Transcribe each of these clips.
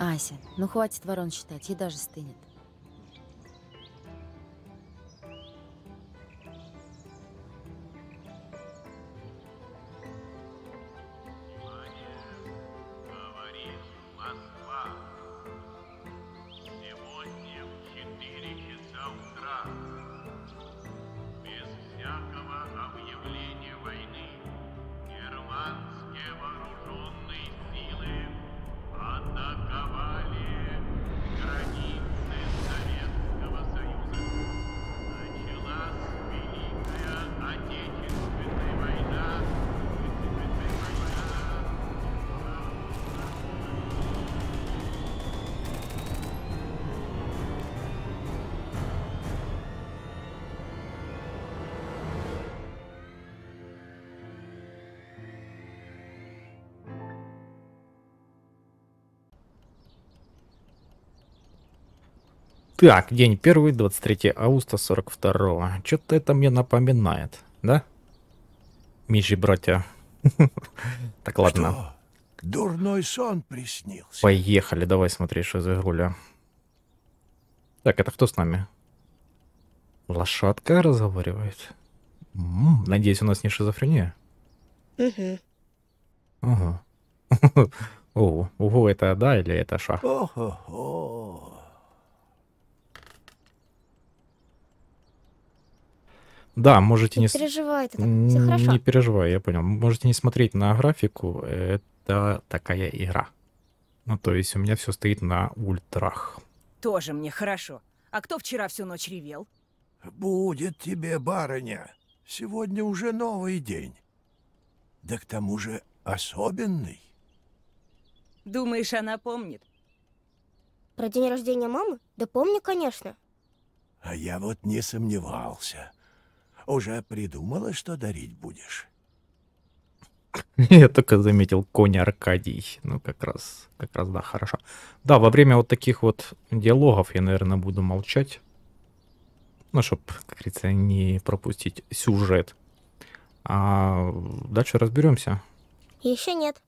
Ася, ну хватит ворон считать, ей даже стынет. Так, день первый, 23 августа 42-го. Что-то это мне напоминает, да? Миши, братья. Так, ладно. Дурной сон приснился. Поехали, давай смотри, что за игруля. Так, это кто с нами? Лошадка разговаривает. Надеюсь, у нас не шизофрения. Угу. Ага. Ого, это да или это шах? Ого-го. Да, можете не... Не переживай, ты так, все хорошо. Не переживай, я понял. Можете не смотреть на графику, это такая игра. Ну, то есть у меня все стоит на ультрах. Тоже мне хорошо. А кто вчера всю ночь ревел? Будет тебе, барыня. Сегодня уже новый день. Да к тому же особенный. Думаешь, она помнит? Про день рождения мамы? Да помню, конечно. А я вот не сомневался. Уже придумала, что дарить будешь? Я только заметил коня Аркадий. Ну, как раз, как раз, да, хорошо. Да, во время вот таких вот диалогов я, наверное, буду молчать. Ну, чтобы, как говорится, не пропустить сюжет. А дальше разберемся. Еще нет.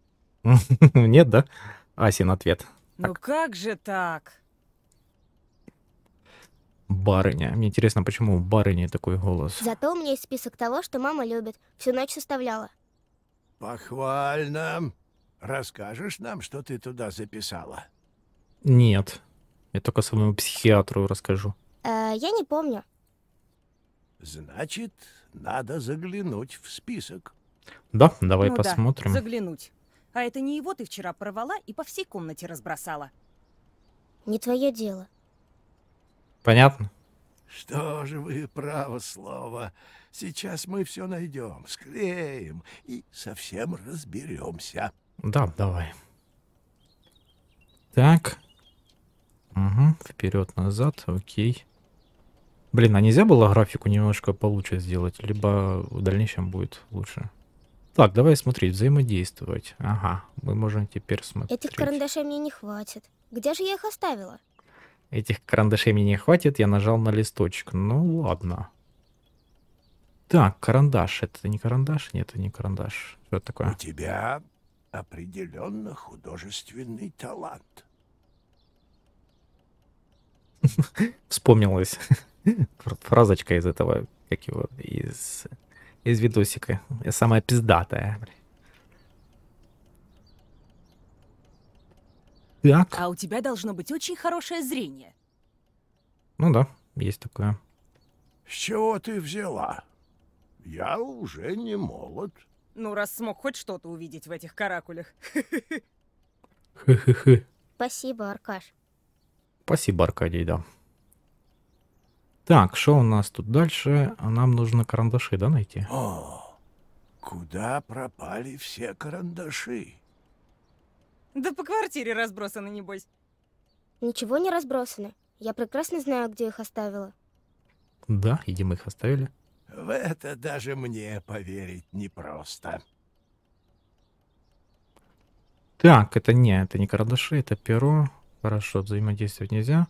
Нет, да? Асин ответ. Ну как же так? барыня. Мне интересно, почему у барыни такой голос? Зато у меня есть список того, что мама любит. Всю ночь составляла. Похвально. Расскажешь нам, что ты туда записала? Нет. Я только своему психиатру расскажу. Э, я не помню. Значит, надо заглянуть в список. Да, давай ну посмотрим. Да, заглянуть. А это не его ты вчера порвала и по всей комнате разбросала. Не твое дело. Понятно? Что же вы, право слово, сейчас мы все найдем, склеим и совсем разберемся. Да, давай. Так. Угу, вперед-назад, окей. Блин, а нельзя было графику немножко получше сделать? Либо в дальнейшем будет лучше. Так, давай смотреть, взаимодействовать. Ага, мы можем теперь смотреть. Этих карандашей мне не хватит. Где же я их оставила? Этих карандашей мне не хватит, я нажал на листочек. Ну ладно. Так, карандаш. Это не карандаш? Нет, это не карандаш. Что это такое? У тебя определенно художественный талант. Вспомнилась фразочка из этого, как его, из, из видосика. Я самая пиздатая. Так. А у тебя должно быть очень хорошее зрение. Ну да, есть такое. С чего ты взяла? Я уже не молод. Ну, раз смог хоть что-то увидеть в этих каракулях. Хе-хе-хе. Спасибо, Аркаш. Спасибо, Аркадий, да. Так, что у нас тут дальше? Нам нужно карандаши, да, найти? О, куда пропали все карандаши? Да по квартире разбросаны, небось. Ничего не разбросаны. Я прекрасно знаю, где их оставила. Да, где мы их оставили. В это даже мне поверить непросто. Так, это не, это не карандаши, это перо. Хорошо, взаимодействовать нельзя.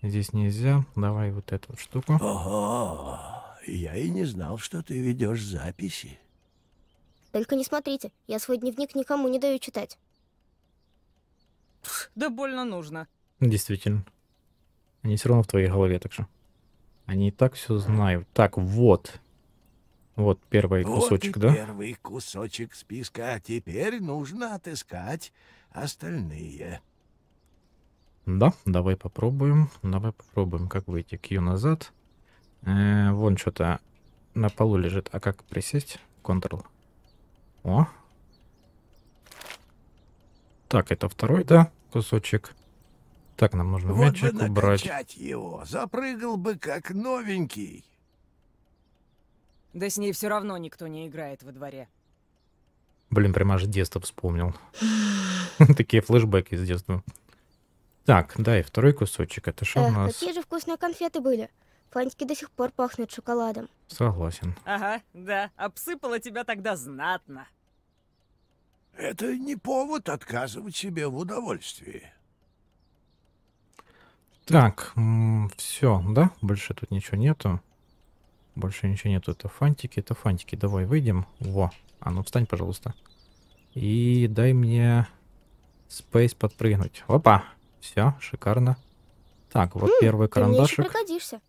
Здесь нельзя. Давай вот эту вот штуку. Ого, я и не знал, что ты ведешь записи. Только не смотрите, я свой дневник никому не даю читать. Да больно нужно. Действительно. Они все равно в твоей голове, так что. Они и так все знают. Так, вот. Вот первый вот кусочек, да? Первый кусочек списка. Теперь нужно отыскать остальные. Да, давай попробуем. Давай попробуем, как выйти к ее назад. Э, вон что-то на полу лежит. А как присесть? Ctrl. О. Так, это второй, да? кусочек. Так, нам нужно вот мячик бы убрать. его. Запрыгал бы как новенький. Да с ней все равно никто не играет во дворе. Блин, прямо аж детство вспомнил. Такие флешбеки с детства. Так, да, и второй кусочек. Это что у нас? Какие же вкусные конфеты были. Фантики до сих пор пахнут шоколадом. Согласен. Ага, да. Обсыпала тебя тогда знатно. Это не повод отказывать себе в удовольствии. Так, все, да? Больше тут ничего нету. Больше ничего нету. Это фантики, это фантики. Давай выйдем. Во. А ну встань, пожалуйста. И дай мне спейс подпрыгнуть. Опа. Все, шикарно. Так, вот М, первый карандашик. Ты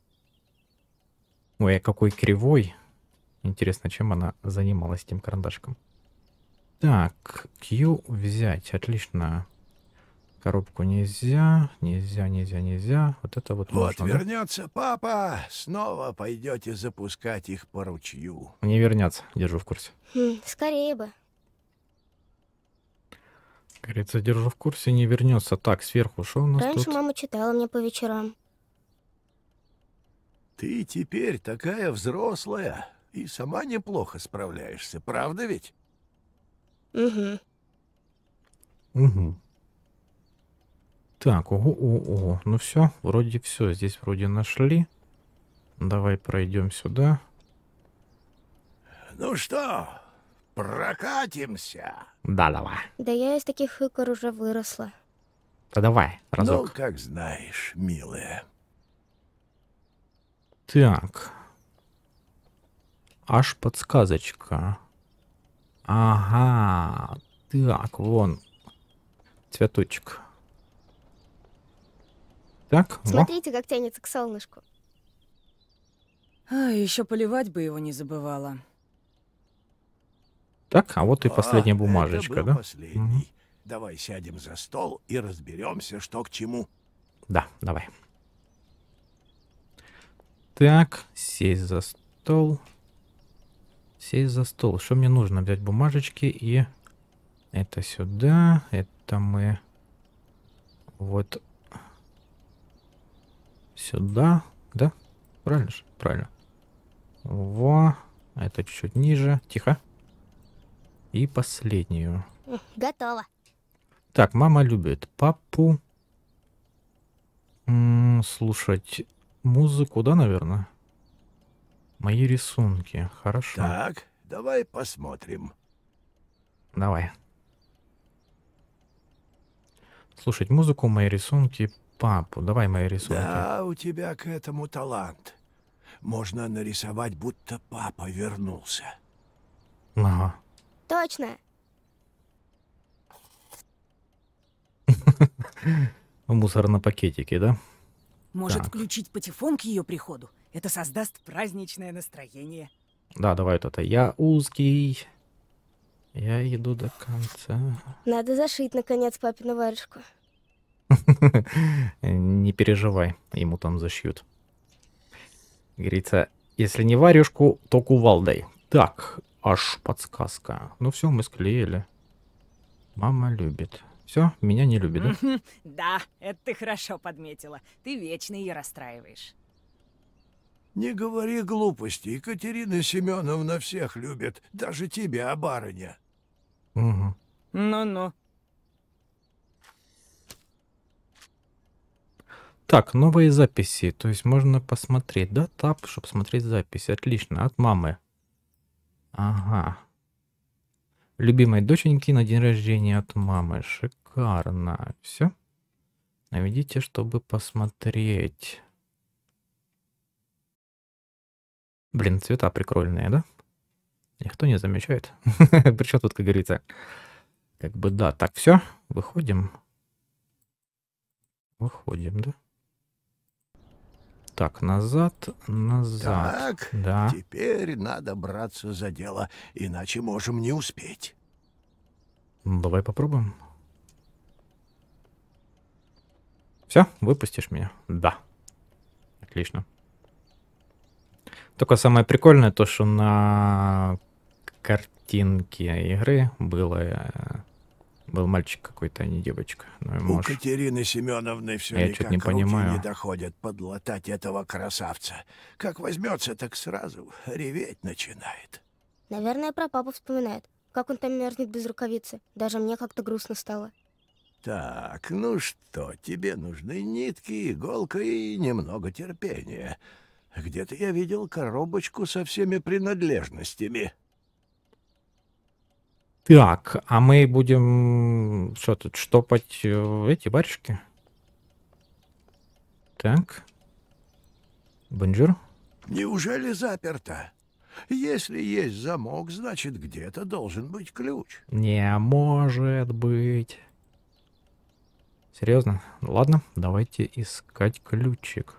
Ой, а какой кривой. Интересно, чем она занималась этим карандашком? Так, Q взять, отлично. Коробку нельзя, нельзя, нельзя, нельзя. Вот это вот. Вот можно, вернется да? папа, снова пойдете запускать их по ручью. Не вернется, держу в курсе. Хм, скорее бы. Говорится, держу в курсе, не вернется. Так, сверху что у нас Раньше тут? мама читала мне по вечерам. Ты теперь такая взрослая и сама неплохо справляешься, правда ведь? Угу. Угу. Так, ого, ого, ого. Ну все, вроде все. Здесь вроде нашли. Давай пройдем сюда. Ну что, прокатимся? Да, давай. Да я из таких икор уже выросла. Да давай, разок. Ну, как знаешь, милая. Так. Аж подсказочка. Ага. Так, вон. Цветочек. Так. Смотрите, во. как тянется к солнышку. А, еще поливать бы его не забывала. Так, а вот и а, последняя а, бумажечка, да? Последний. Угу. Давай сядем за стол и разберемся, что к чему. Да, давай. Так, сесть за стол. Сесть за стол. Что мне нужно? Взять бумажечки и... Это сюда. Это мы... Вот... Сюда. Да? Правильно же? Правильно. Во. Это чуть-чуть ниже. Тихо. И последнюю. Готово. Так, мама любит папу. М -м, слушать музыку, да, наверное? Мои рисунки, хорошо. Так, давай посмотрим. Давай. Слушать музыку, мои рисунки, папу. Давай мои рисунки. Да, у тебя к этому талант. Можно нарисовать, будто папа вернулся. Ага. Точно. Мусор на пакетике, да? Может, так. включить патефон к ее приходу? Это создаст праздничное настроение. Да, давай вот это. Я узкий. Я иду до конца. Надо зашить, наконец, папину варежку. Не переживай, ему там зашьют. Говорится, если не варежку, то кувалдой. Так, аж подсказка. Ну все, мы склеили. Мама любит. Все, меня не любит, да? Да, это ты хорошо подметила. Ты вечно ее расстраиваешь. Не говори глупости, Екатерина Семеновна всех любит, даже тебя, барыня. Угу. Ну-ну. Так, новые записи, то есть можно посмотреть, да, тап, чтобы смотреть записи, отлично, от мамы. Ага. Любимой доченьки на день рождения от мамы, шикарно, все. Наведите, чтобы посмотреть. Блин, цвета прикольные, да? Никто не замечает. Причем тут, как говорится, как бы да. Так, все, выходим. Выходим, да? Так, назад, назад. Так, да. теперь надо браться за дело, иначе можем не успеть. Ну, давай попробуем. Все, выпустишь меня? Да. Отлично. Только самое прикольное то, что на картинке игры было э, был мальчик какой-то, а не девочка. Ну, У может... Катерины Семеновны все Я никак не понимаю. не доходят подлатать этого красавца. Как возьмется, так сразу реветь начинает. Наверное, про папу вспоминает. Как он там мерзнет без рукавицы. Даже мне как-то грустно стало. Так, ну что, тебе нужны нитки, иголка и немного терпения. Где-то я видел коробочку со всеми принадлежностями. Так, а мы будем что тут, штопать э, эти барышки? Так. Бонжур. Неужели заперто? Если есть замок, значит, где-то должен быть ключ. Не может быть. Серьезно? Ладно, давайте искать ключик.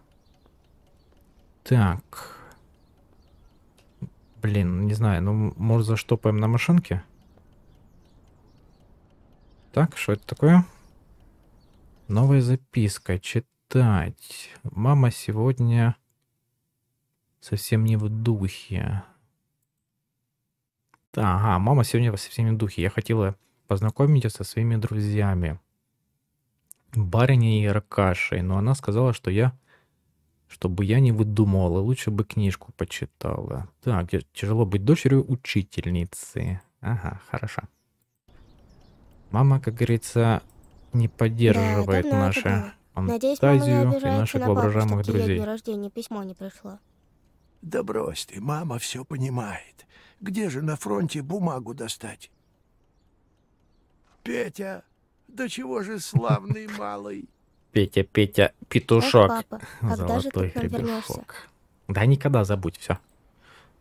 Так. Блин, не знаю, ну, может, заштопаем на машинке? Так, что это такое? Новая записка. Читать. Мама сегодня совсем не в духе. Ага, мама сегодня совсем не в духе. Я хотела познакомиться со своими друзьями. Барине и Ракашей. Но она сказала, что я чтобы я не выдумывала, лучше бы книжку почитала. Так, тяжело быть дочерью учительницы. Ага, хорошо. Мама, как говорится, не поддерживает да, наши фантазию Надеюсь, и наших воображаемых папу, друзей. День рождения письмо не пришло. Да брось ты, мама все понимает. Где же на фронте бумагу достать? Петя, да чего же славный малый? Петя, Петя, петушок. Эх, папа, Золотой же Да никогда забудь, все.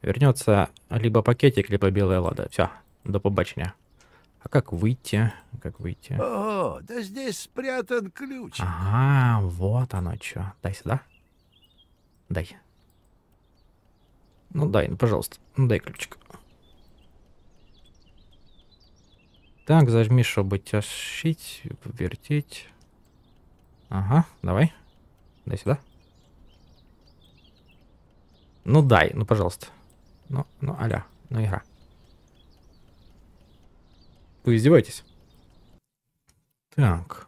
Вернется либо пакетик, либо белая лада. Все, до побачня. А как выйти? Как выйти? О, да здесь спрятан ключ. Ага, вот оно что. Дай сюда. Дай. Ну дай, ну пожалуйста, ну дай ключик. Так, зажми, чтобы тащить, повертеть. Ага, давай. Дай сюда. Ну дай, ну пожалуйста. Ну, ну аля, ну игра. Вы издеваетесь? Так.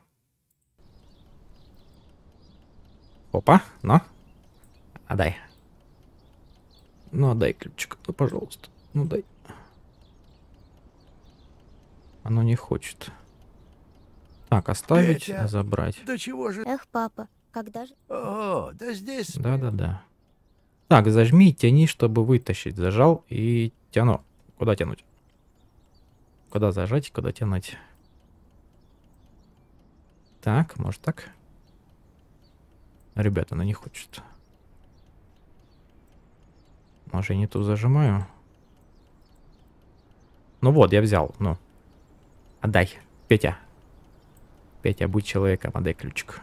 Опа, ну. Отдай. Ну, отдай ключик, ну, пожалуйста. Ну, дай. Оно не хочет. Так, оставить, Петя, забрать. Да чего же... Эх, папа, когда же... О, да здесь... Да-да-да. Так, зажми тяни, чтобы вытащить. Зажал и тяну. Куда тянуть? Куда зажать, куда тянуть? Так, может так? Ребята, она не хочет. Может, я не ту зажимаю? Ну вот, я взял, ну. Отдай, Петя. Петя, а будь человека, отдай ключик.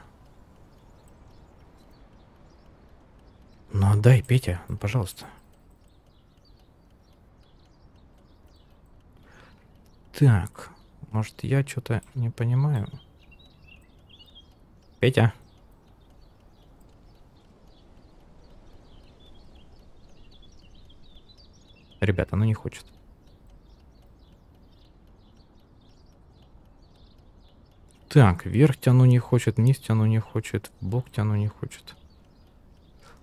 Ну отдай, Петя, ну пожалуйста. Так, может я что-то не понимаю? Петя? Ребята, ну не хочет. Так, вверх тяну не хочет, вниз тяну не хочет, в бок тяну не хочет.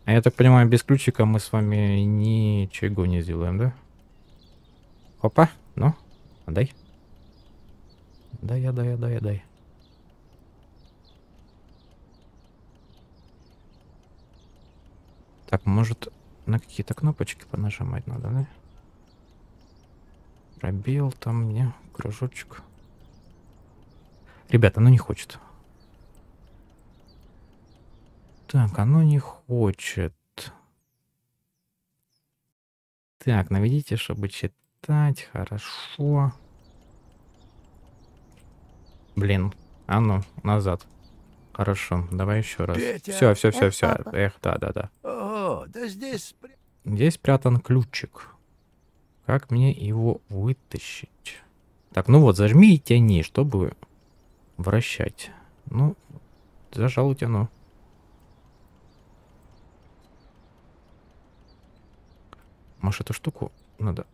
А я так понимаю, без ключика мы с вами ничего не сделаем, да? Опа, ну, отдай. Дай, отдай, отдай, отдай. Так, может на какие-то кнопочки понажимать надо, да? Пробел там мне, кружочек. Ребята, оно не хочет. Так, оно не хочет. Так, наведите, чтобы читать. Хорошо. Блин, а ну, назад. Хорошо, давай еще раз. Петя. Все, все, все, все. Эх, да, да, да. О, да здесь... Здесь спрятан ключик. Как мне его вытащить? Так, ну вот, зажми и тяни, чтобы Вращать. Ну, зажалить оно. Ну. Может, эту штуку надо...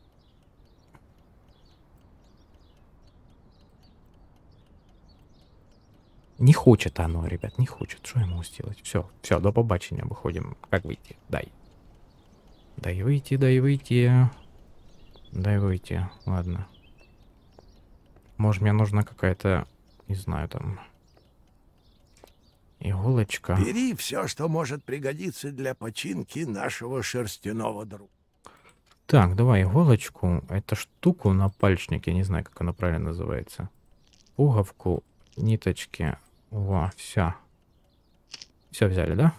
Не хочет оно, ребят, не хочет. Что ему сделать? Все, все, до побачення выходим. Как выйти? Дай. Дай выйти, дай выйти. Дай выйти, ладно. Может, мне нужна какая-то не знаю, там... Иголочка. Бери все, что может пригодиться для починки нашего шерстяного друга. Так, давай иголочку. Это штуку на пальчнике, не знаю, как она правильно называется. Пуговку, ниточки. Во, все. Все взяли, да?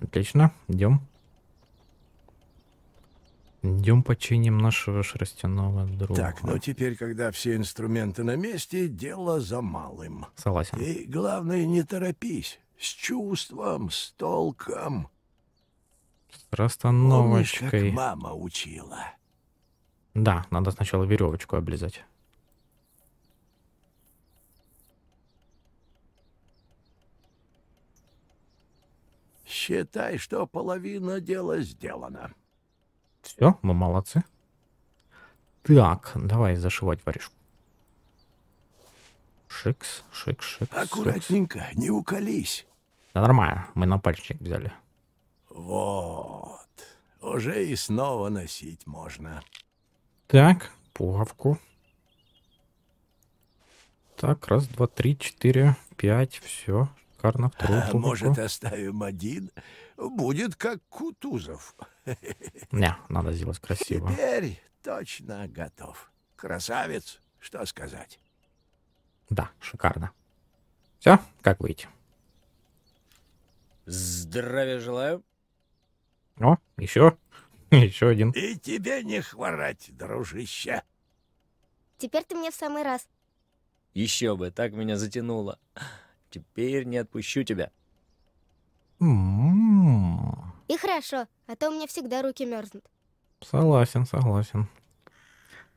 Отлично, идем. Идем починим нашего шерстяного друга. Так, ну теперь, когда все инструменты на месте, дело за малым. Согласен. И главное, не торопись. С чувством, с толком. С расстановочкой. Помнишь, как мама учила? Да, надо сначала веревочку облизать. Считай, что половина дела сделана. Все, мы молодцы. Так, давай зашивать варежку. Шикс, шикс, шикс. Аккуратненько, шикс. не уколись. Да нормально, мы на пальчик взяли. Вот. Уже и снова носить можно. Так, пуговку. Так, раз, два, три, четыре, пять, все. Шикарно, вторую а, Может, оставим один? будет как Кутузов. Не, надо сделать красиво. Теперь точно готов. Красавец, что сказать. Да, шикарно. Все, как выйти? Здравия желаю. О, еще. Еще один. И тебе не хворать, дружище. Теперь ты мне в самый раз. Еще бы, так меня затянуло. Теперь не отпущу тебя. М м-м. -м и хорошо, а то у меня всегда руки мерзнут. Согласен, согласен.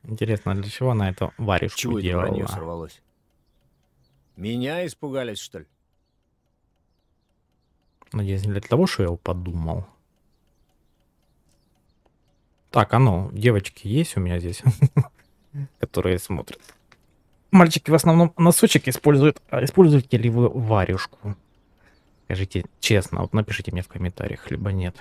Интересно, для чего она это варежку Чего делала? это сорвалось? Меня испугались, что ли? Надеюсь, ну, не для того, что я его подумал. Так, а ну, девочки есть у меня здесь, которые смотрят. Мальчики в основном носочек используют. А используете ли вы варежку? Скажите честно, вот напишите мне в комментариях, либо нет.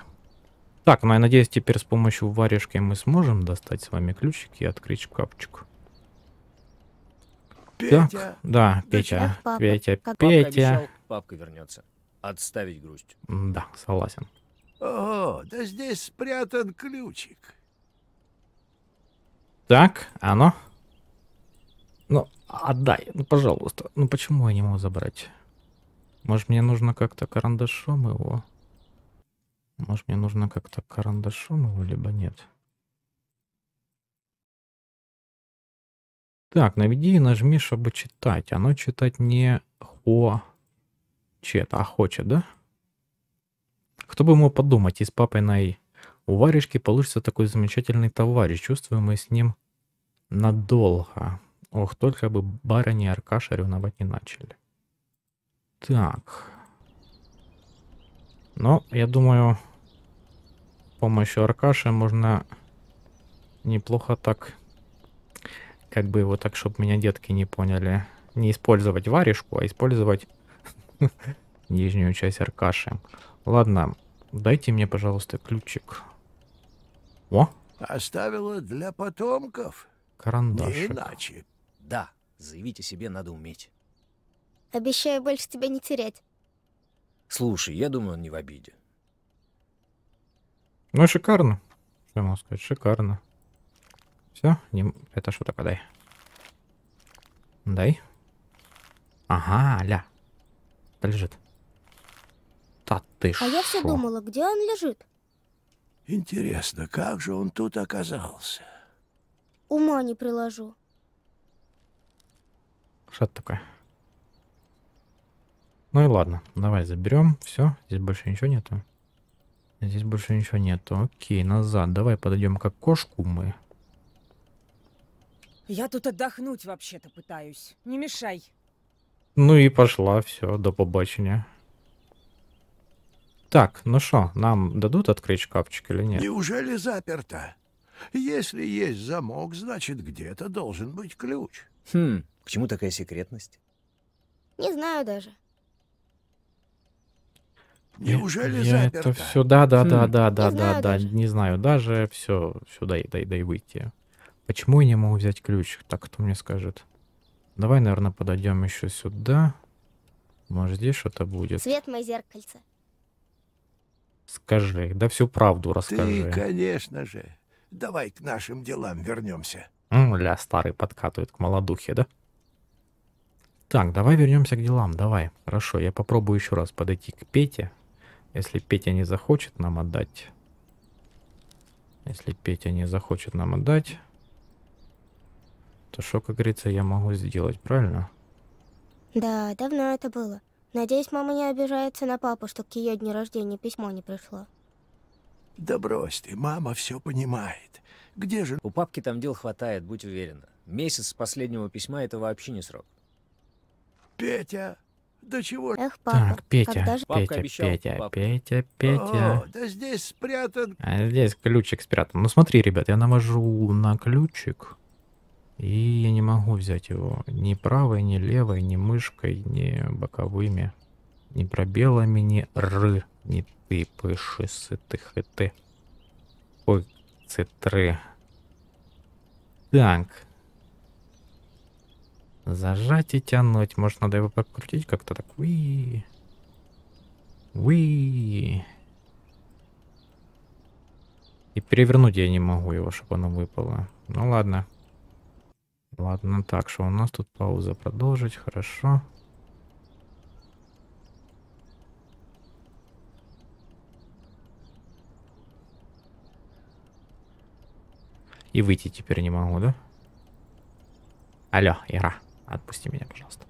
Так, ну я надеюсь, теперь с помощью варежки мы сможем достать с вами ключик и открыть шкафчик. Петя! Так, да, Петя, папа, Петя, Петя. Папка, обещал, папка вернется. Отставить грусть. Да, согласен. О, да здесь спрятан ключик. Так, оно. А ну. ну, отдай, ну, пожалуйста. Ну, почему я не могу забрать? Может, мне нужно как-то карандашом его? Может, мне нужно как-то карандашом его, либо нет? Так, наведи и нажми, чтобы читать. Оно читать не хочет, а хочет, да? Кто бы мог подумать, из папы папиной у варежки получится такой замечательный товарищ. Чувствуем мы с ним надолго. Ох, только бы барыни Аркаша ревновать не начали. Так. но ну, я думаю, помощью Аркаши можно неплохо так, как бы его так, чтобы меня детки не поняли, не использовать варежку, а использовать нижнюю часть Аркаши. Ладно, дайте мне, пожалуйста, ключик. О! Оставила для потомков. Карандашик. Не иначе. Да, заявить о себе надо уметь. Обещаю больше тебя не терять. Слушай, я думаю, он не в обиде. Ну, шикарно. Что я могу сказать? Шикарно. Все, не... это что такое? Дай. Дай. Ага, ля. Да лежит. Да ты шо? А я все думала, где он лежит? Интересно, как же он тут оказался? Ума не приложу. Что это такое? Ну и ладно, давай заберем. Все, здесь больше ничего нету. Здесь больше ничего нету. Окей, назад. Давай подойдем как кошку мы. Я тут отдохнуть вообще-то пытаюсь. Не мешай. Ну и пошла, все, до побачення. Так, ну что, нам дадут открыть шкафчик или нет? Неужели заперто? Если есть замок, значит где-то должен быть ключ. Хм, к чему такая секретность? Не знаю даже. Неужели я заперто? Это все, хм. да, да, да, да, да, да, да, не знаю, даже все, сюда и дай, дай выйти. Почему я не могу взять ключ? Так кто мне скажет? Давай, наверное, подойдем еще сюда. Может, здесь что-то будет? Свет мое зеркальце. Скажи, да всю правду расскажи. Ты, конечно же. Давай к нашим делам вернемся. ля, старый подкатывает к молодухе, да? Так, давай вернемся к делам, давай. Хорошо, я попробую еще раз подойти к Пете. Если Петя не захочет нам отдать. Если Петя не захочет нам отдать, то что, как говорится, я могу сделать, правильно? Да, давно это было. Надеюсь, мама не обижается на папу, что к ее дню рождения письмо не пришло. Да брось ты, мама все понимает. Где же... У папки там дел хватает, будь уверена. Месяц с последнего письма — это вообще не срок. Петя, до чего? Эх, папа. Так, Петя, когда же... Петя, обещал, Петя, папа. Петя, Петя. О, да здесь спрятан. А здесь ключик спрятан. Ну смотри, ребят, я навожу на ключик. И я не могу взять его ни правой, ни левой, ни мышкой, ни боковыми, ни пробелами, ни р, ни ты, пыши, сыты, хыты. Ой, цитры. Так, Зажать и тянуть. Может, надо его покрутить как-то так. Уи. Уи. И перевернуть я не могу его, чтобы оно выпало. Ну ладно. Ладно, так, что у нас тут пауза продолжить, хорошо. И выйти теперь не могу, да? Алло, игра. Отпусти меня, пожалуйста.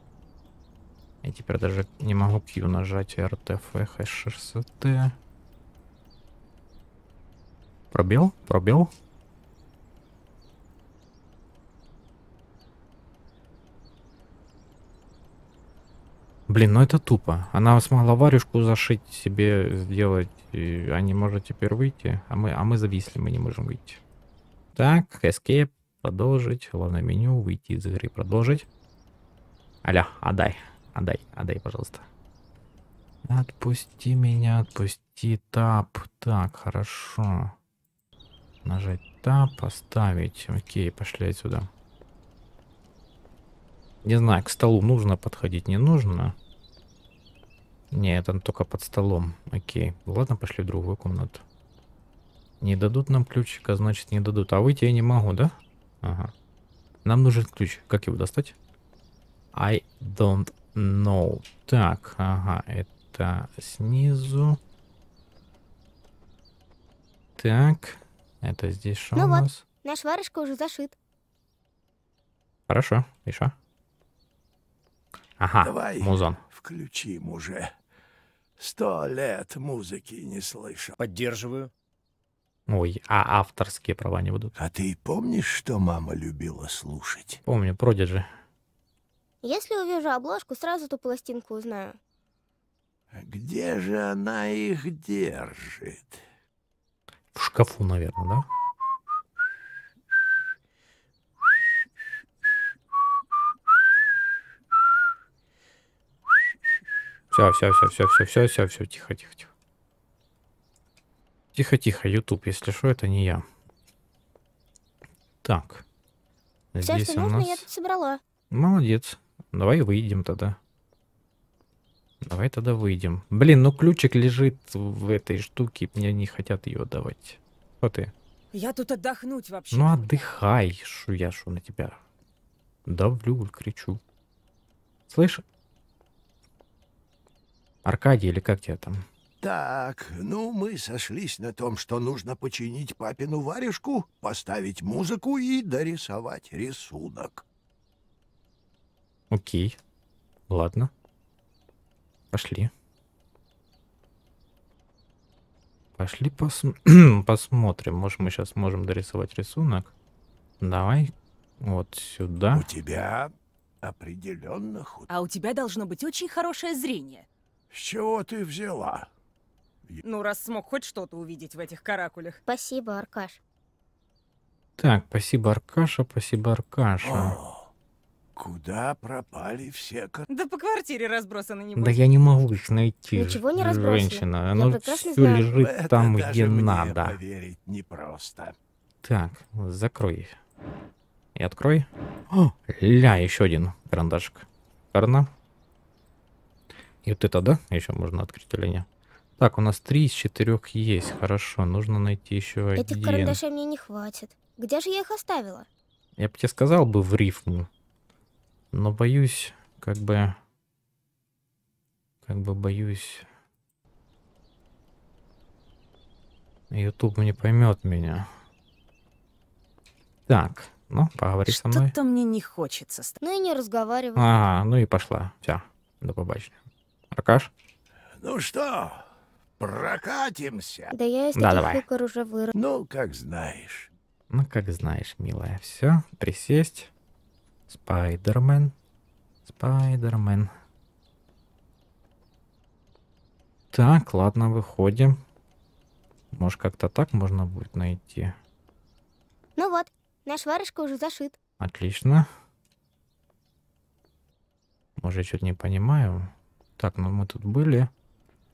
Я теперь даже не могу Q нажать, РТФ, h Пробел? Пробел? Блин, ну это тупо. Она смогла варюшку зашить себе, сделать, Они а может теперь выйти. А мы, а мы зависли, мы не можем выйти. Так, escape, продолжить, главное меню, выйти из игры, продолжить. Алло, отдай, отдай, отдай, пожалуйста. Отпусти меня, отпусти тап. Так, хорошо. Нажать тап, поставить. Окей, пошли отсюда. Не знаю, к столу нужно подходить, не нужно. Не, это только под столом. Окей. Ладно, пошли в другую комнату. Не дадут нам ключика, значит не дадут. А выйти я не могу, да? Ага. Нам нужен ключ. Как его достать? I don't know. Так, ага, это снизу. Так, это здесь что ну у нас? наш варежка уже зашит. Хорошо, и Ага, Давай музон. включим уже. Сто лет музыки не слышал. Поддерживаю. Ой, а авторские права не будут. А ты помнишь, что мама любила слушать? Помню, продержи. Если увижу обложку, сразу ту пластинку узнаю. Где же она их держит? В шкафу, наверное, да? Все, все, все, все, все, все, все, все, тихо, тихо, тихо. Тихо, тихо, YouTube, если что, это не я. Так. Все, Здесь что нужно, нас... я тут собрала. Молодец. Давай выйдем тогда. Давай тогда выйдем. Блин, ну ключик лежит в этой штуке. Мне не хотят ее давать. Вот ты. Я тут отдохнуть вообще. Ну отдыхай, шу я шу на тебя. Давлю, кричу. Слышь? Аркадий или как тебя там? Так, ну мы сошлись на том, что нужно починить папину варежку, поставить музыку и дорисовать рисунок. Окей. Ладно. Пошли. Пошли посм посмотрим. Может, мы сейчас можем дорисовать рисунок. Давай вот сюда. У тебя определенно худ. А у тебя должно быть очень хорошее зрение. С чего ты взяла? Ну, раз смог хоть что-то увидеть в этих каракулях. Спасибо, Аркаш. Так, спасибо, Аркаша, спасибо, Аркаша. -о. Куда пропали все коты? Да по квартире разбросаны не Да я не могу их найти. Ничего не разбросано. Женщина, оно все знаю. лежит Это там, где надо. Поверить непросто. Так, закрой. И открой. О, ля, еще один карандашик. Карна. И вот это, да? Еще можно открыть или нет? Так, у нас три из четырех есть. Хорошо, нужно найти еще Этих один. Этих карандашей мне не хватит. Где же я их оставила? Я бы тебе сказал бы в рифму. Но боюсь, как бы... Как бы боюсь... YouTube не поймет меня. Так, ну, поговори что со мной. Что-то мне не хочется. Ну и не разговаривай. А, ну и пошла. Все, до побачення. Аркаш? Ну что, прокатимся? Да я из да, уже вырос. Ну, как знаешь. Ну, как знаешь, милая. Все, присесть. Спайдермен. Спайдермен. Так, ладно, выходим. Может, как-то так можно будет найти. Ну вот, наш варежка уже зашит. Отлично. Может, я что-то не понимаю. Так, ну мы тут были.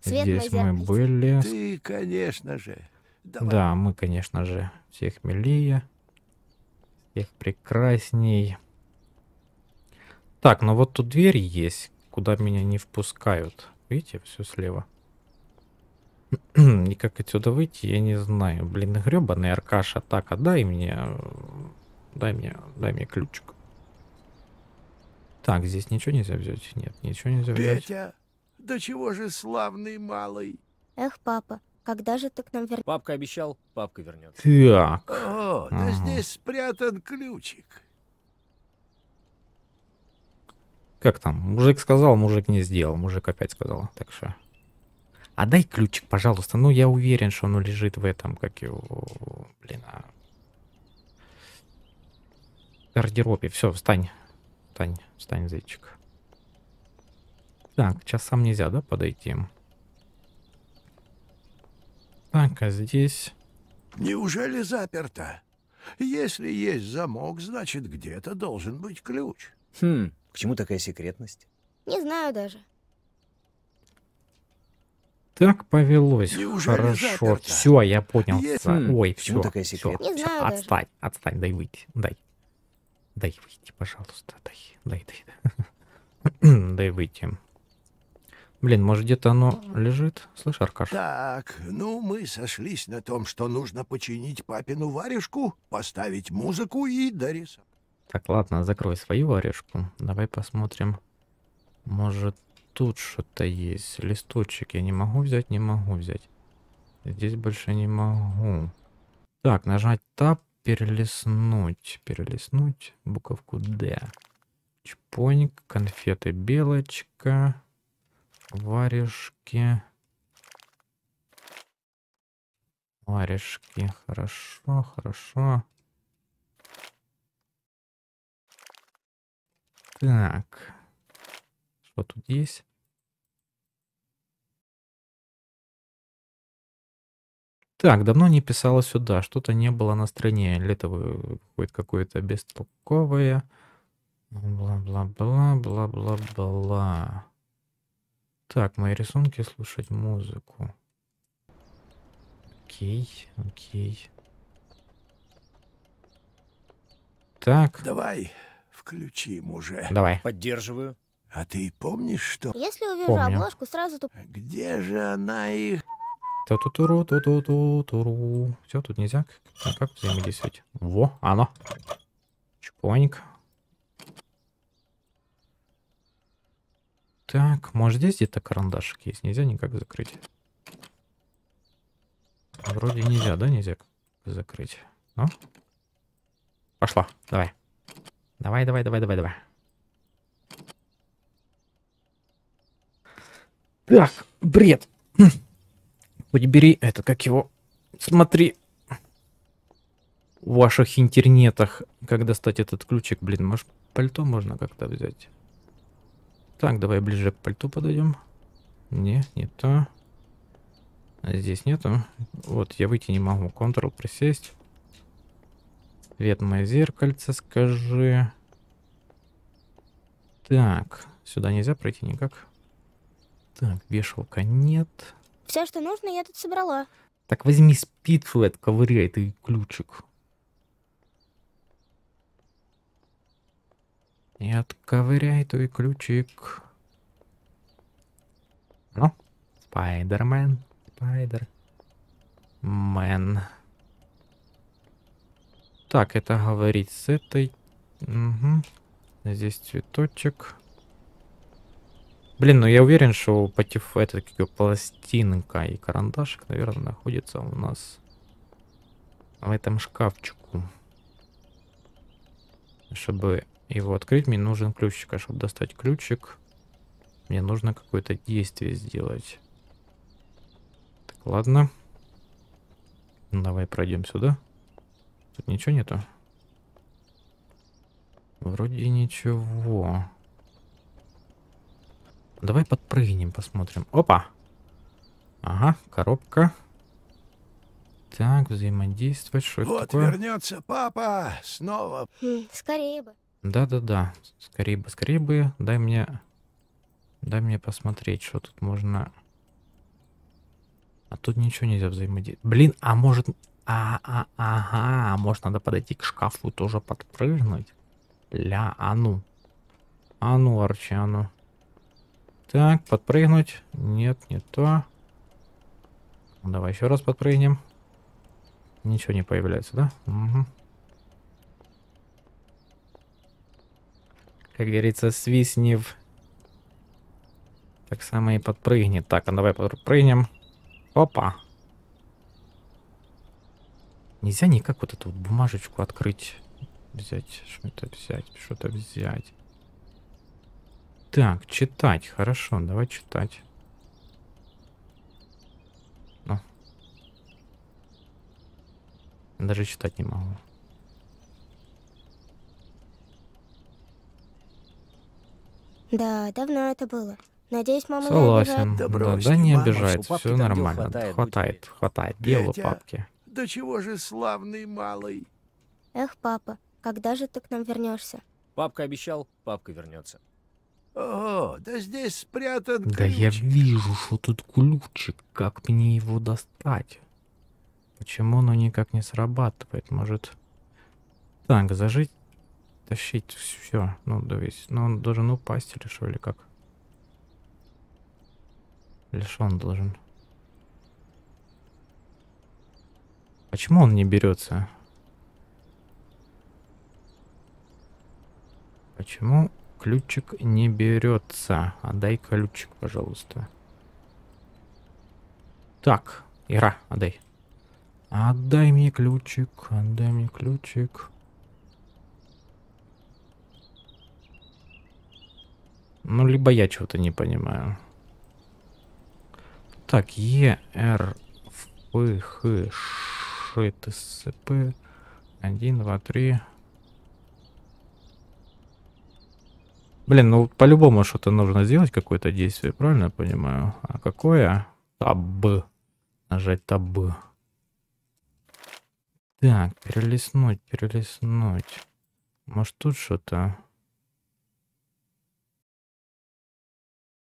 Свет Здесь мы были. Ты, конечно же. Давай. Да, мы, конечно же, всех милее, всех прекрасней. Так, но вот тут дверь есть, куда меня не впускают. Видите, все слева. И как отсюда выйти, я не знаю. Блин, гребаный Аркаша, так, а дай мне... Дай мне, дай мне ключик. Так, здесь ничего нельзя взять? Нет, ничего нельзя Петя, взять. Петя, да чего же славный малый? Эх, папа, когда же ты к нам вернешься? Папка обещал, папка вернется. Так. О, ага. да здесь спрятан ключик. Как там? Мужик сказал, мужик не сделал. Мужик опять сказал. Так что... А дай ключик, пожалуйста. Ну, я уверен, что оно лежит в этом, как его... Блин, а... гардеробе. Все, встань. Встань, встань, зайчик. Так, сейчас сам нельзя, да, подойти? Так, а здесь... Неужели заперто? Если есть замок, значит, где-то должен быть ключ. Хм, к чему такая секретность? Не знаю даже. Так повелось. Неужели Хорошо. Заперто? Все, я понял. Есть... Ой, все. Такая все. Не все. Знаю отстань, отстань, дай выйти. Дай. Дай выйти, пожалуйста. Дай, дай, дай. дай выйти. Блин, может где-то оно лежит? Слышь, Аркаш? Так, ну мы сошлись на том, что нужно починить папину варежку, поставить музыку и дорисовать. Так, ладно, закрой свою орешку. Давай посмотрим. Может, тут что-то есть. Листочек я не могу взять, не могу взять. Здесь больше не могу. Так, нажать Tab, перелистнуть. Перелистнуть буковку D. Чпоник, конфеты, белочка, варежки. Варежки, хорошо, хорошо. Так. Что тут есть? Так, давно не писала сюда. Что-то не было на стране. Лето э, какое-то какое-то Бла-бла-бла, бла-бла-бла. Так, мои рисунки, слушать музыку. Окей, окей. Так. Давай, Включи, мужа. Давай. Поддерживаю. А ты помнишь, что... Если увижу Помню. обложку, сразу тут. Где же она их... ту ту туру ту ту ту туру Все, тут нельзя. А как взаимодействовать? Во, оно. Чпоник. Так, может здесь где-то карандашик есть? Нельзя никак закрыть. Вроде нельзя, да? Нельзя закрыть. Ну? Пошла, давай. Давай, давай, давай, давай, давай. Так, бред. Хоть хм. бери это, как его... Смотри. В ваших интернетах, как достать этот ключик, блин, может, пальто можно как-то взять? Так, давай ближе к пальту подойдем. Не, не то. А здесь нету. Вот, я выйти не могу. Ctrl присесть. Ветмое зеркальце, скажи. Так, сюда нельзя пройти никак. Так, вешалка нет. Все, что нужно, я тут собрала. Так возьми спицу и ты ключик. И отковыряй твой ключик. Ну, Спайдермен, Спайдермен. Так, это говорить с этой. Угу. Здесь цветочек. Блин, ну я уверен, что потиф это как пластинка и карандашик, наверное, находится у нас в этом шкафчику. Чтобы его открыть, мне нужен ключик. А чтобы достать ключик, мне нужно какое-то действие сделать. Так, ладно. Давай пройдем сюда. Тут ничего нету? Вроде ничего. Давай подпрыгнем, посмотрим. Опа! Ага, коробка. Так, взаимодействовать. Что вот вернется папа снова. Скорее бы. Да-да-да. Скорее бы, скорее бы. Дай мне... Дай мне посмотреть, что тут можно... А тут ничего нельзя взаимодействовать. Блин, а может... А, а, ага, может надо подойти к шкафу и тоже подпрыгнуть? Ля, а ну. А ну, Арчи, а ну. Так, подпрыгнуть. Нет, не то. Ну, давай еще раз подпрыгнем. Ничего не появляется, да? Угу. Как говорится, свистнев. Так само и подпрыгнет. Так, а давай подпрыгнем. Опа. Нельзя никак вот эту вот бумажечку открыть. Взять, что-то взять, что-то взять. Так, читать. Хорошо, давай читать. О. Даже читать не могу. Да, давно это было. Надеюсь, мама Согласен. не обижает. Да, да не обижает, все нормально. Хватает, хватает. хватает. Дело папки. Да чего же славный малый? Эх, папа, когда же ты к нам вернешься? Папка обещал, папка вернется. О, да здесь спрятан ключ. Да я вижу, что тут ключик. Как мне его достать? Почему оно никак не срабатывает? Может... Так, зажить, тащить, все. Ну, да весь. Но ну, он должен упасть или что, или как? Лишь он должен? Почему он не берется? Почему ключик не берется? Отдай ключик, пожалуйста. Так, Ира, отдай. Отдай мне ключик, отдай мне ключик. Ну, либо я чего-то не понимаю. Так, Е, Р, Ф, Х, Ш шит СЦП. Один, два, три. Блин, ну по-любому что-то нужно сделать, какое-то действие, правильно я понимаю? А какое? Таб. Нажать таб. Так, перелистнуть, перелистнуть. Может тут что-то?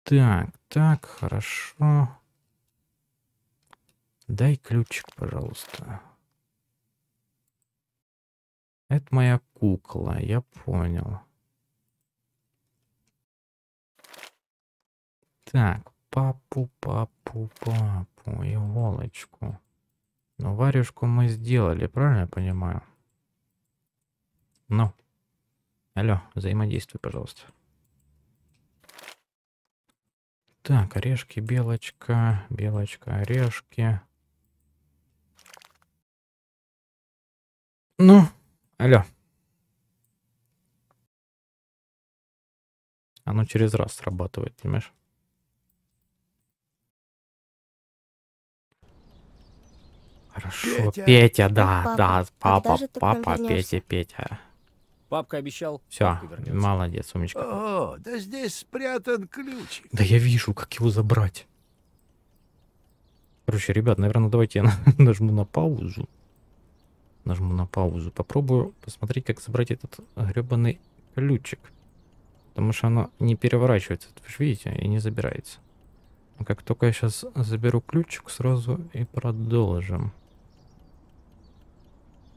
Так, так, хорошо. Дай ключик, пожалуйста. Это моя кукла, я понял. Так, папу, папу, папу, иголочку. Ну, варежку мы сделали, правильно я понимаю? Ну. Алло, взаимодействуй, пожалуйста. Так, орешки, белочка, белочка, орешки. Ну, Алло. Оно через раз срабатывает, понимаешь? Хорошо, Петя, Петя ну, да, папа. да, папа, папа, Петя, Петя. Папка обещал. Все, молодец, умничка. О, да здесь спрятан ключ. Да я вижу, как его забрать. Короче, ребят, наверное, давайте я нажму на паузу. Нажму на паузу. Попробую посмотреть, как собрать этот гребаный ключик. Потому что она не переворачивается, вы же видите, и не забирается. А как только я сейчас заберу ключик, сразу и продолжим.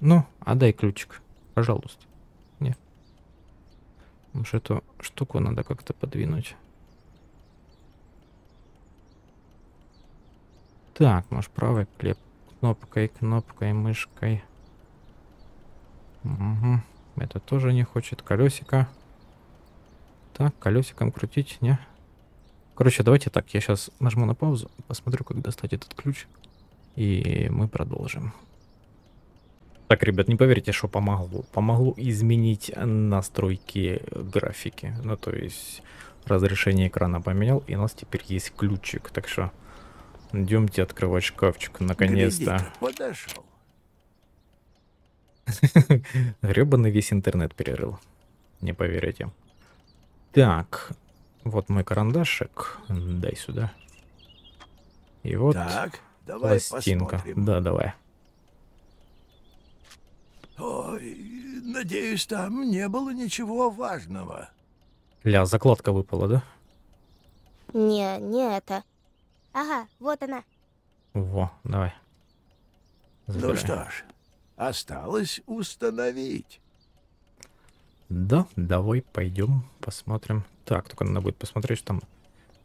Ну, отдай а ключик, пожалуйста. Не. Может, эту штуку надо как-то подвинуть. Так, может, правой клеп кнопкой, кнопкой, мышкой. Угу. Это тоже не хочет. Колесико. Так, колесиком крутить, не? Короче, давайте так. Я сейчас нажму на паузу, посмотрю, как достать этот ключ. И мы продолжим. Так, ребят, не поверите, что помогло. Помогло изменить настройки графики. Ну, то есть разрешение экрана поменял, и у нас теперь есть ключик. Так что идемте открывать шкафчик, наконец-то. Подошел. Гребаный весь интернет перерыл. Не поверите. Так, вот мой карандашик. Дай сюда. И вот так, давай пластинка. Посмотрим. Да, давай. Ой, надеюсь, там не было ничего важного. Ля, закладка выпала, да? Не, не это. Ага, вот она. Во, давай. Ну Забирай. Ну что ж, Осталось установить. Да, давай пойдем посмотрим. Так, только надо будет посмотреть, что там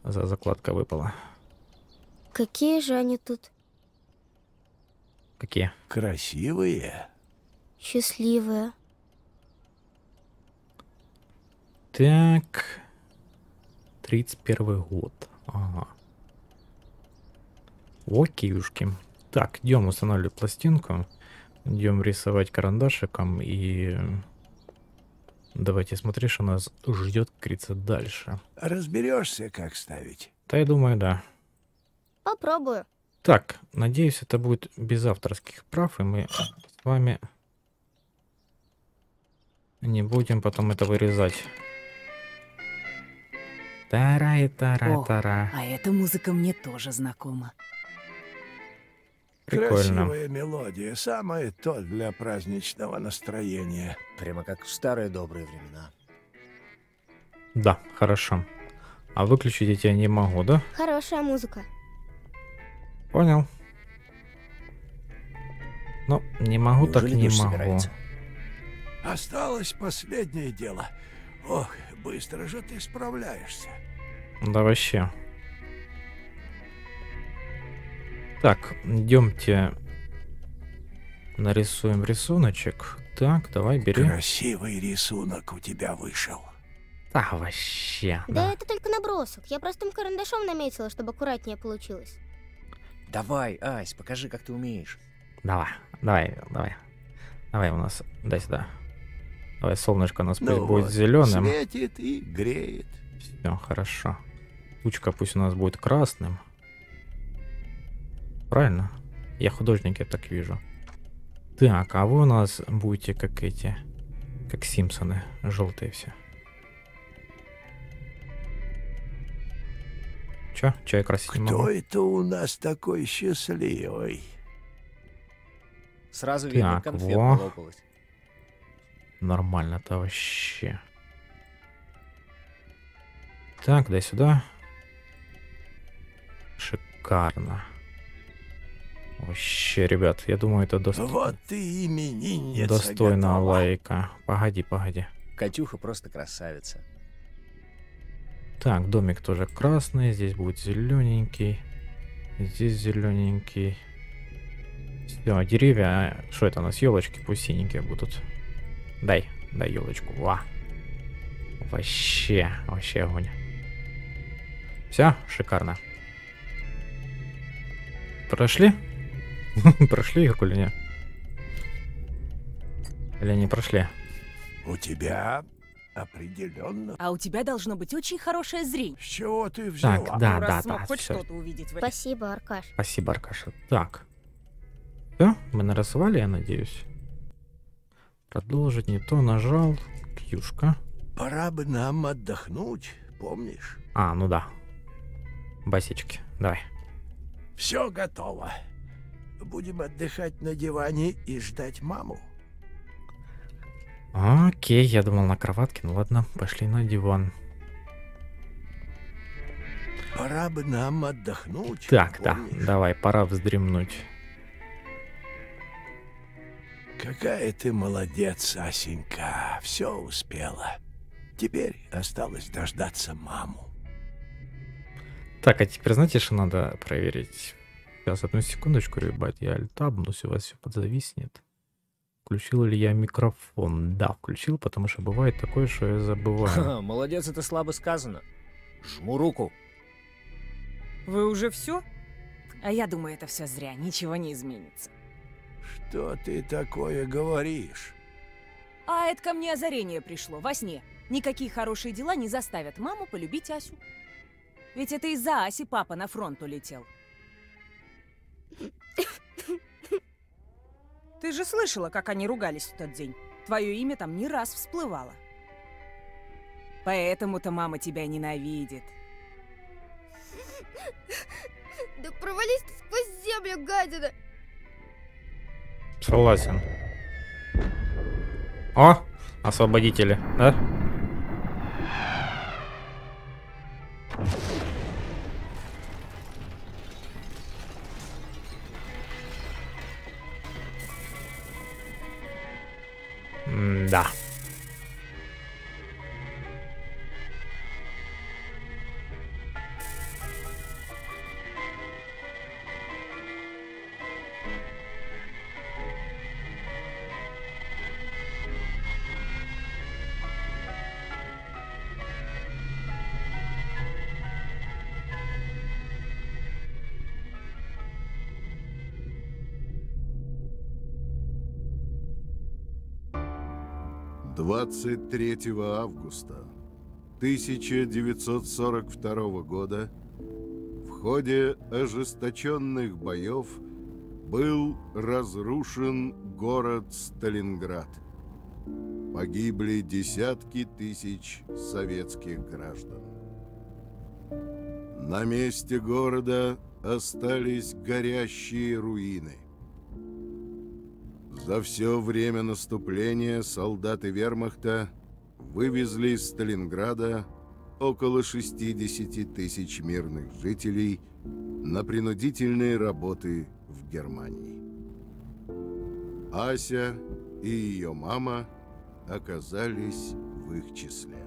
за закладка выпала. Какие же они тут? Какие? Красивые. Счастливые. Так. 31 год. Ага. Окейушки. Так, идем устанавливать пластинку. Идем рисовать карандашиком и... Давайте смотри, что нас ждет, как дальше. Разберешься, как ставить? Да, я думаю, да. Попробую. Так, надеюсь, это будет без авторских прав, и мы с вами не будем потом это вырезать. Тара и тара, тара. а эта музыка мне тоже знакома. Прикольно. Красивая мелодия, самое то для праздничного настроения. Прямо как в старые добрые времена. Да, хорошо. А выключить я тебя не могу, да? Хорошая музыка. Понял. Ну, не могу, Неужели так не могу. Собирается? Осталось последнее дело. Ох, быстро же ты справляешься. Да вообще. Так, идемте нарисуем рисуночек. Так, давай бери. Красивый рисунок у тебя вышел. Да вообще. Да, да это только набросок. Я простым карандашом наметила, чтобы аккуратнее получилось. Давай, Айс, покажи, как ты умеешь. Давай, давай, давай. Давай у нас, дай сюда. Давай, солнышко у нас ну пусть вот, будет зеленым. Светит и греет. Все, хорошо. Лучка пусть у нас будет красным. Правильно? Я художник, я так вижу. Так, а вы у нас будете как эти... Как Симпсоны, желтые все. Чё? Чё я красить Кто не могу? это у нас такой счастливый? Сразу видно, так, конфет во. Нормально-то вообще. Так, дай сюда. Шикарно. Вообще, ребят, я думаю, это достойно. Вот ты именинница Достойно готова. лайка. Погоди, погоди. Катюха просто красавица. Так, домик тоже красный. Здесь будет зелененький. Здесь зелененький. Все, деревья. А что это у нас? Елочки пусть синенькие будут. Дай, дай елочку. Ва. Вообще, вообще огонь. Все, шикарно. Прошли? Прошли игру или нет? Или не прошли? У тебя определенно. А у тебя должно быть очень хорошее зрение. С чего ты взял? Так, ну, да, Раз да, да. Хоть что-то увидеть. В... Спасибо, Аркаш. Спасибо, Аркаш. Так. Все, мы нарисовали, я надеюсь. Продолжить не то нажал. Кьюшка. Пора бы нам отдохнуть, помнишь? А, ну да. Басечки, давай. Все готово будем отдыхать на диване и ждать маму. Окей, я думал на кроватке, ну ладно, пошли на диван. Пора бы нам отдохнуть. Так, помнишь? да, давай, пора вздремнуть. Какая ты молодец, Асенька, все успела. Теперь осталось дождаться маму. Так, а теперь знаете, что надо проверить? Сейчас, одну секундочку, ребят, я альтабнусь, у вас все подзависнет. Включил ли я микрофон? Да, включил, потому что бывает такое, что я забываю. молодец, это слабо сказано. Жму руку. Вы уже все? А я думаю, это все зря, ничего не изменится. Что ты такое говоришь? А это ко мне озарение пришло, во сне. Никакие хорошие дела не заставят маму полюбить Асю. Ведь это из-за Аси папа на фронт улетел. Ты же слышала, как они ругались в тот день. Твое имя там не раз всплывало. Поэтому-то мама тебя ненавидит. Да провались ты сквозь землю, гадина! Согласен. О, освободители, да? Mm, da. 23 августа 1942 года в ходе ожесточенных боев был разрушен город Сталинград. Погибли десятки тысяч советских граждан. На месте города остались горящие руины – за все время наступления солдаты вермахта вывезли из Сталинграда около 60 тысяч мирных жителей на принудительные работы в Германии. Ася и ее мама оказались в их числе.